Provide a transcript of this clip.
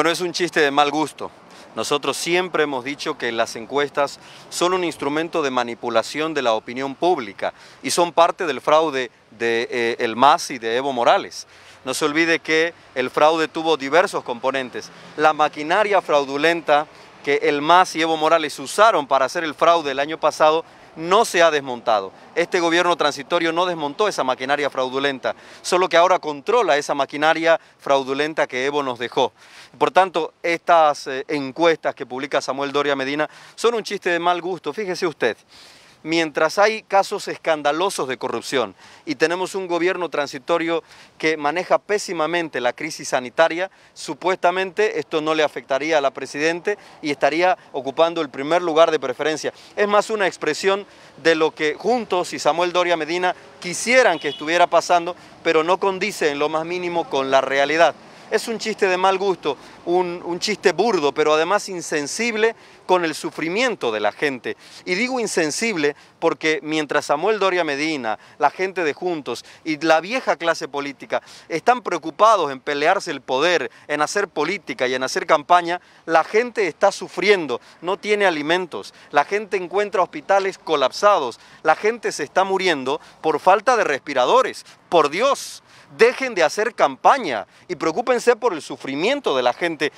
Bueno, es un chiste de mal gusto. Nosotros siempre hemos dicho que las encuestas son un instrumento de manipulación de la opinión pública y son parte del fraude de eh, el MAS y de Evo Morales. No se olvide que el fraude tuvo diversos componentes. La maquinaria fraudulenta que el MAS y Evo Morales usaron para hacer el fraude el año pasado no se ha desmontado. Este gobierno transitorio no desmontó esa maquinaria fraudulenta, solo que ahora controla esa maquinaria fraudulenta que Evo nos dejó. Por tanto, estas eh, encuestas que publica Samuel Doria Medina son un chiste de mal gusto. Fíjese usted, mientras hay casos escandalosos de corrupción y tenemos un gobierno transitorio que maneja pésimamente la crisis sanitaria, supuestamente esto no le afectaría a la Presidente y estaría ocupando el primer lugar de preferencia. Es más una expresión de lo que Juntos y Samuel Doria Medina quisieran que estuviera pasando, pero no condice en lo más mínimo con la realidad. Es un chiste de mal gusto, un, chiste burdo, pero además insensible con el sufrimiento de la gente. Y digo insensible porque mientras Samuel Doria Medina, la gente de Juntos y la vieja clase política están preocupados en pelearse el poder, en hacer política y en hacer campaña, la gente está sufriendo, no tiene alimentos, la gente encuentra hospitales colapsados, la gente se está muriendo por falta de respiradores. Por Dios, Dejen de hacer campaña y preocúpense por el sufrimiento de la gente